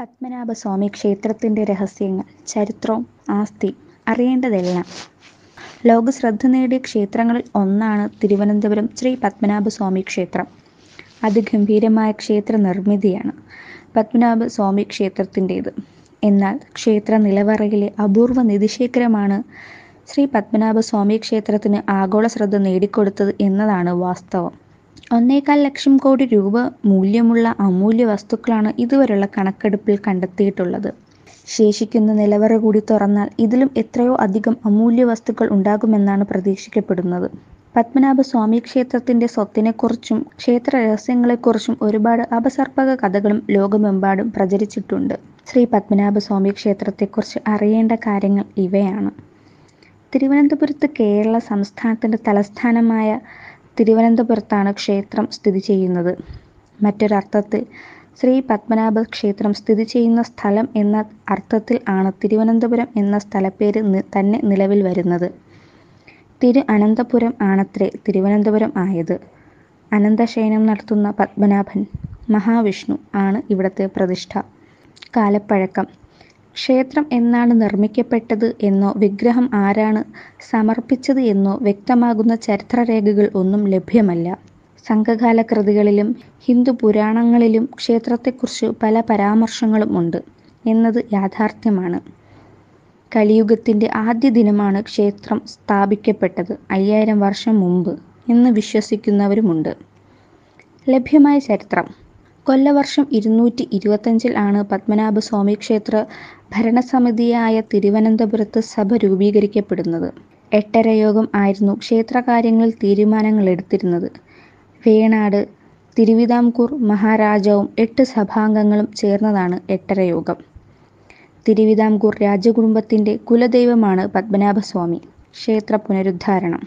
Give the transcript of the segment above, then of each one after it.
പത്മനാഭസ്വാമി ക്ഷേത്രത്തിൻ്റെ രഹസ്യങ്ങൾ ചരിത്രവും ആസ്തി അറിയേണ്ടതെല്ലാം ലോക ശ്രദ്ധ നേടിയ ക്ഷേത്രങ്ങളിൽ ഒന്നാണ് തിരുവനന്തപുരം ശ്രീ പത്മനാഭസ്വാമി ക്ഷേത്രം അതിഗംഭീരമായ ക്ഷേത്ര നിർമ്മിതിയാണ് പത്മനാഭസ്വാമി ക്ഷേത്രത്തിൻ്റേത് എന്നാൽ ക്ഷേത്ര നിലവറയിലെ അപൂർവ നിധിശേഖരമാണ് ശ്രീ പത്മനാഭസ്വാമി ക്ഷേത്രത്തിന് ആഗോള ശ്രദ്ധ നേടിക്കൊടുത്തത് എന്നതാണ് വാസ്തവം ഒന്നേകാൽ ലക്ഷം കോടി രൂപ മൂല്യമുള്ള അമൂല്യ വസ്തുക്കളാണ് ഇതുവരെയുള്ള കണക്കെടുപ്പിൽ കണ്ടെത്തിയിട്ടുള്ളത് ശേഷിക്കുന്ന നിലവറ കൂടി തുറന്നാൽ ഇതിലും എത്രയോ അധികം അമൂല്യ വസ്തുക്കൾ ഉണ്ടാകുമെന്നാണ് പ്രതീക്ഷിക്കപ്പെടുന്നത് സ്വാമി ക്ഷേത്രത്തിന്റെ സ്വത്തിനെക്കുറിച്ചും ക്ഷേത്ര രഹസ്യങ്ങളെക്കുറിച്ചും ഒരുപാട് അപസർപ്പക കഥകളും ലോകമെമ്പാടും പ്രചരിച്ചിട്ടുണ്ട് ശ്രീ പത്മനാഭ സ്വാമി ക്ഷേത്രത്തെക്കുറിച്ച് അറിയേണ്ട കാര്യങ്ങൾ ഇവയാണ് തിരുവനന്തപുരത്ത് കേരള സംസ്ഥാനത്തിൻ്റെ തലസ്ഥാനമായ തിരുവനന്തപുരത്താണ് ക്ഷേത്രം സ്ഥിതി ചെയ്യുന്നത് മറ്റൊരർത്ഥത്തിൽ ശ്രീ പത്മനാഭ ക്ഷേത്രം സ്ഥിതി ചെയ്യുന്ന സ്ഥലം എന്ന അർത്ഥത്തിൽ ആണ് തിരുവനന്തപുരം എന്ന സ്ഥലപ്പേര് തന്നെ നിലവിൽ വരുന്നത് തിരു അനന്തപുരം ആണത്രേ തിരുവനന്തപുരം ആയത് അനന്തശയനം നടത്തുന്ന പത്മനാഭൻ മഹാവിഷ്ണു ആണ് ഇവിടത്തെ പ്രതിഷ്ഠ കാലപ്പഴക്കം ക്ഷേത്രം എന്നാണ് നിർമ്മിക്കപ്പെട്ടത് എന്നോ വിഗ്രഹം ആരാണ് സമർപ്പിച്ചത് എന്നോ വ്യക്തമാകുന്ന ചരിത്രരേഖകൾ ഒന്നും ലഭ്യമല്ല സംഘകാല കൃതികളിലും ഹിന്ദു പുരാണങ്ങളിലും ക്ഷേത്രത്തെക്കുറിച്ച് പല പരാമർശങ്ങളും ഉണ്ട് എന്നത് യാഥാർത്ഥ്യമാണ് കലിയുഗത്തിൻ്റെ ആദ്യ ദിനമാണ് ക്ഷേത്രം സ്ഥാപിക്കപ്പെട്ടത് അയ്യായിരം വർഷം മുമ്പ് എന്ന് വിശ്വസിക്കുന്നവരുമുണ്ട് ലഭ്യമായ ചരിത്രം കൊല്ലവർഷം ഇരുന്നൂറ്റി ഇരുപത്തഞ്ചിൽ ആണ് പത്മനാഭസ്വാമി ക്ഷേത്ര ഭരണസമിതിയായ തിരുവനന്തപുരത്ത് സഭ രൂപീകരിക്കപ്പെടുന്നത് എട്ടരയോഗം ആയിരുന്നു ക്ഷേത്രകാര്യങ്ങളിൽ തീരുമാനങ്ങൾ എടുത്തിരുന്നത് വേണാട് തിരുവിതാംകൂർ മഹാരാജാവും എട്ട് സഭാംഗങ്ങളും ചേർന്നതാണ് എട്ടരയോഗം തിരുവിതാംകൂർ രാജകുടുംബത്തിൻ്റെ കുലദൈവമാണ് പത്മനാഭസ്വാമി ക്ഷേത്ര പുനരുദ്ധാരണം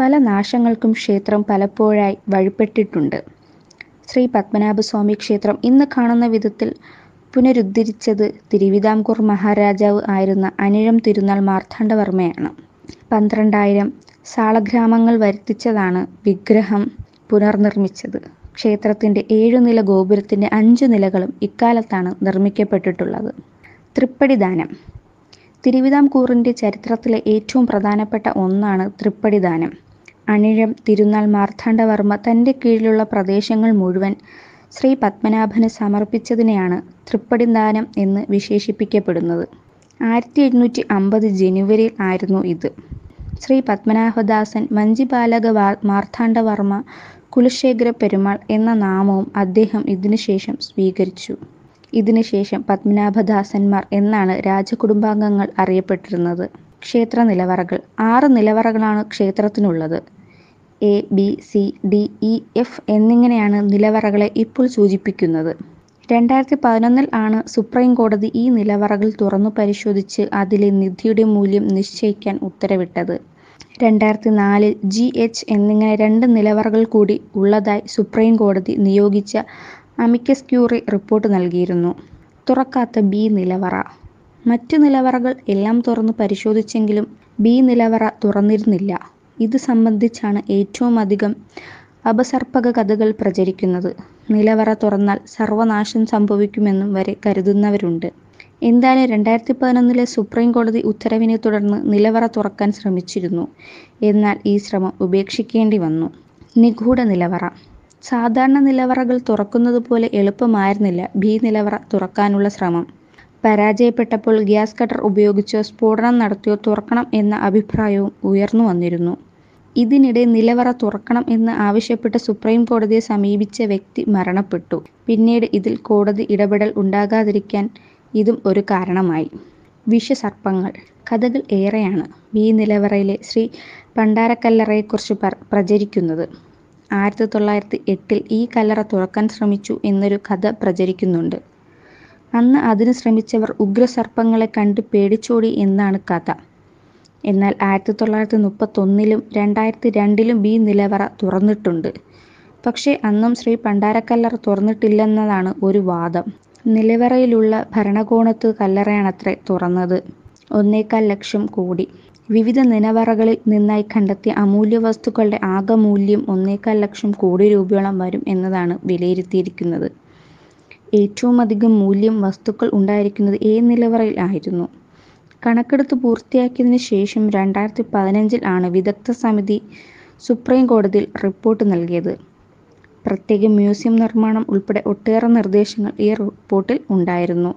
പല നാശങ്ങൾക്കും ക്ഷേത്രം പലപ്പോഴായി വഴിപ്പെട്ടിട്ടുണ്ട് ശ്രീ പത്മനാഭസ്വാമി ക്ഷേത്രം ഇന്ന് കാണുന്ന വിധത്തിൽ പുനരുദ്ധരിച്ചത് തിരുവിതാംകൂർ മഹാരാജാവ് ആയിരുന്ന അനിഴം തിരുനാൾ മാർത്താണ്ഡവർമ്മയാണ് പന്ത്രണ്ടായിരം സാളഗ്രാമങ്ങൾ വരുത്തിച്ചതാണ് വിഗ്രഹം പുനർനിർമ്മിച്ചത് ക്ഷേത്രത്തിൻ്റെ ഏഴുനില ഗോപുരത്തിൻ്റെ അഞ്ചു നിലകളും ഇക്കാലത്താണ് നിർമ്മിക്കപ്പെട്ടിട്ടുള്ളത് തൃപ്പടിദാനം തിരുവിതാംകൂറിൻ്റെ ചരിത്രത്തിലെ ഏറ്റവും പ്രധാനപ്പെട്ട ഒന്നാണ് തൃപ്പടിദാനം അനിഴം തിരുനാൾ മാർത്താണ്ഡവർമ്മ തൻ്റെ കീഴിലുള്ള പ്രദേശങ്ങൾ മുഴുവൻ ശ്രീ പത്മനാഭന് സമർപ്പിച്ചതിനെയാണ് ദാനം എന്ന് വിശേഷിപ്പിക്കപ്പെടുന്നത് ആയിരത്തി എഴുന്നൂറ്റി അമ്പത് ജനുവരിയിൽ ആയിരുന്നു ഇത് ശ്രീ പത്മനാഭദാസൻ മഞ്ചിബാലക മാർത്താണ്ഡവർമ്മ കുലശേഖര പെരുമാൾ എന്ന നാമവും അദ്ദേഹം ഇതിനുശേഷം സ്വീകരിച്ചു ഇതിനുശേഷം പത്മനാഭദാസന്മാർ എന്നാണ് രാജകുടുംബാംഗങ്ങൾ അറിയപ്പെട്ടിരുന്നത് ക്ഷേത്ര നിലവറകൾ ആറ് നിലവറകളാണ് ക്ഷേത്രത്തിനുള്ളത് A B C D E F എന്നിങ്ങനെയാണ് നിലവറകളെ ഇപ്പോൾ സൂചിപ്പിക്കുന്നത് രണ്ടായിരത്തി പതിനൊന്നിൽ ആണ് സുപ്രീം കോടതി ഈ നിലവറകൾ തുറന്നു പരിശോധിച്ച് അതിലെ നിധിയുടെ മൂല്യം നിശ്ചയിക്കാൻ ഉത്തരവിട്ടത് രണ്ടായിരത്തി നാലിൽ ജി എച്ച് എന്നിങ്ങനെ രണ്ട് നിലവറകൾ കൂടി ഉള്ളതായി സുപ്രീം കോടതി നിയോഗിച്ച അമിക്കസ് ക്യൂറി റിപ്പോർട്ട് നൽകിയിരുന്നു തുറക്കാത്ത ബി നിലവറ മറ്റു നിലവറകൾ എല്ലാം തുറന്ന് പരിശോധിച്ചെങ്കിലും ബി നിലവറ തുറന്നിരുന്നില്ല ഇത് സംബന്ധിച്ചാണ് ഏറ്റവുമധികം അപസർപ്പക കഥകൾ പ്രചരിക്കുന്നത് നിലവറ തുറന്നാൽ സർവനാശം സംഭവിക്കുമെന്നും വരെ കരുതുന്നവരുണ്ട് എന്തായാലും രണ്ടായിരത്തി പതിനൊന്നിലെ സുപ്രീം കോടതി ഉത്തരവിനെ തുടർന്ന് നിലവറ തുറക്കാൻ ശ്രമിച്ചിരുന്നു എന്നാൽ ഈ ശ്രമം ഉപേക്ഷിക്കേണ്ടി വന്നു നിഗൂഢ നിലവറ സാധാരണ നിലവറകൾ തുറക്കുന്നത് പോലെ എളുപ്പമായിരുന്നില്ല ബി നിലവറ തുറക്കാനുള്ള ശ്രമം പരാജയപ്പെട്ടപ്പോൾ ഗ്യാസ് കട്ടർ ഉപയോഗിച്ചോ സ്ഫോടനം നടത്തിയോ തുറക്കണം എന്ന അഭിപ്രായവും ഉയർന്നു വന്നിരുന്നു ഇതിനിടെ നിലവറ തുറക്കണം എന്ന് ആവശ്യപ്പെട്ട് സുപ്രീം കോടതിയെ സമീപിച്ച വ്യക്തി മരണപ്പെട്ടു പിന്നീട് ഇതിൽ കോടതി ഇടപെടൽ ഉണ്ടാകാതിരിക്കാൻ ഇതും ഒരു കാരണമായി വിഷസർപ്പങ്ങൾ കഥകൾ ഏറെയാണ് വി നിലവറയിലെ ശ്രീ പണ്ടാരക്കല്ലറയെക്കുറിച്ച് പ പ്രചരിക്കുന്നത് ആയിരത്തി തൊള്ളായിരത്തി എട്ടിൽ ഈ കല്ലറ തുറക്കാൻ ശ്രമിച്ചു എന്നൊരു കഥ പ്രചരിക്കുന്നുണ്ട് അന്ന് അതിന് ശ്രമിച്ചവർ ഉഗ്രസർപ്പങ്ങളെ കണ്ട് പേടിച്ചോടി എന്നാണ് കഥ എന്നാൽ ആയിരത്തി തൊള്ളായിരത്തി മുപ്പത്തൊന്നിലും രണ്ടായിരത്തി രണ്ടിലും ബി നിലവറ തുറന്നിട്ടുണ്ട് പക്ഷേ അന്നും ശ്രീ പണ്ടാരക്കല്ലറ തുറന്നിട്ടില്ലെന്നതാണ് ഒരു വാദം നിലവറയിലുള്ള ഭരണകോണത്ത് കല്ലറയാണത്രേ തുറന്നത് ഒന്നേക്കാൽ ലക്ഷം കോടി വിവിധ നിലവറകളിൽ നിന്നായി കണ്ടെത്തിയ അമൂല്യ വസ്തുക്കളുടെ ആകെ മൂല്യം ഒന്നേക്കാൽ ലക്ഷം കോടി രൂപയോളം വരും എന്നതാണ് വിലയിരുത്തിയിരിക്കുന്നത് ഏറ്റവും അധികം മൂല്യം വസ്തുക്കൾ ഉണ്ടായിരിക്കുന്നത് ഏ നിലവറയിൽ ആയിരുന്നു കണക്കെടുത്ത് പൂർത്തിയാക്കിയതിനു ശേഷം രണ്ടായിരത്തി പതിനഞ്ചിൽ ആണ് വിദഗ്ധ സമിതി സുപ്രീം കോടതിയിൽ റിപ്പോർട്ട് നൽകിയത് പ്രത്യേക മ്യൂസിയം നിർമ്മാണം ഉൾപ്പെടെ ഒട്ടേറെ നിർദ്ദേശങ്ങൾ ഈ റിപ്പോർട്ടിൽ ഉണ്ടായിരുന്നു